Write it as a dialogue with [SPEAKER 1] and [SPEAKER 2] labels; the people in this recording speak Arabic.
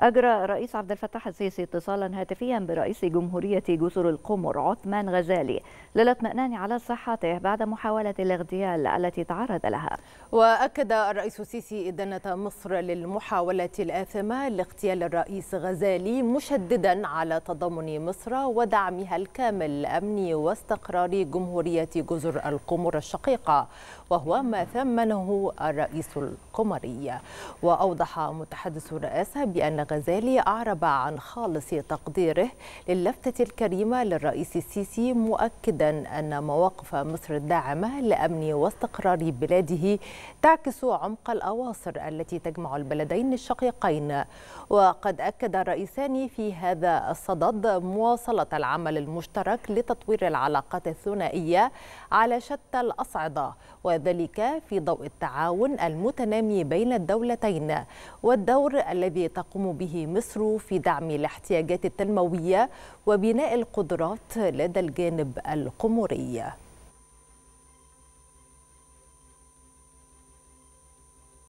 [SPEAKER 1] أجرى رئيس عبد الفتاح السيسي اتصالا هاتفيا برئيس جمهورية جزر القمر عثمان غزالي للاطمئنان على صحته بعد محاولة الاغتيال التي تعرض لها
[SPEAKER 2] وأكد الرئيس السيسي إدانة مصر للمحاولة الآثمة لاغتيال الرئيس غزالي مشددا على تضامن مصر ودعمها الكامل الأمني واستقرار جمهورية جزر القمر الشقيقة وهو ما ثمنه الرئيس القمري وأوضح متحدث الرئاسة بأن الغزالي أعرب عن خالص تقديره للفتة الكريمة للرئيس السيسي مؤكدا أن مواقف مصر الداعمة لأمن واستقرار بلاده تعكس عمق الأواصر التي تجمع البلدين الشقيقين وقد أكد الرئيسان في هذا الصدد مواصلة العمل المشترك لتطوير العلاقات الثنائية على شتى الأصعدة وذلك في ضوء التعاون المتنامي بين الدولتين والدور الذي تقوم به مصر في دعم الاحتياجات التنموية وبناء القدرات لدى الجانب القمري